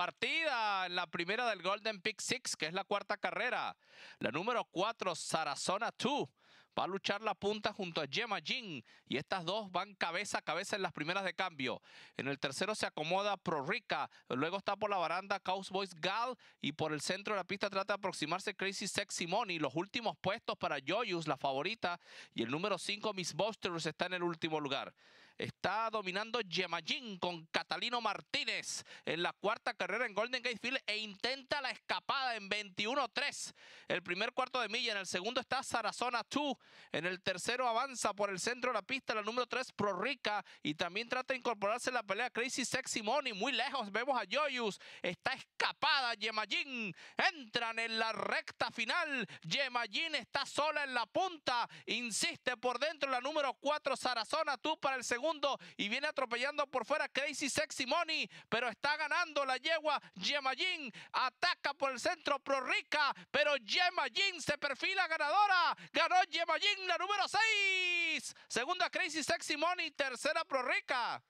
partida en la primera del Golden Pick Six, que es la cuarta carrera. La número cuatro, Sarazona 2 Va a luchar la punta junto a Gemma Jin y estas dos van cabeza a cabeza en las primeras de cambio. En el tercero se acomoda Pro Rica, luego está por la baranda Cowboys Gal y por el centro de la pista trata de aproximarse Crazy Sexy Money. Los últimos puestos para Joyous, la favorita, y el número 5 Miss Busters está en el último lugar. Está dominando Gemma Jin con Catalino Martínez en la cuarta carrera en Golden Gate Field e intenta 21-3. El primer cuarto de milla. En el segundo está Sarazona 2. En el tercero avanza por el centro de la pista la número 3, Prorica. Y también trata de incorporarse en la pelea Crazy Sexy Money. Muy lejos vemos a Joyus. Está escapada Yemajin Entran en la recta final. Yemajin está sola en la punta. Insiste por dentro la número 4, Sarazona 2 para el segundo. Y viene atropellando por fuera Crazy Sexy Money. Pero está ganando la yegua Yemajin Ataca por el centro, ProRica pero Gemma Jean se perfila ganadora. Ganó Gemma Jean la número 6. Segunda Crazy Sexy Money, tercera Pro Rica.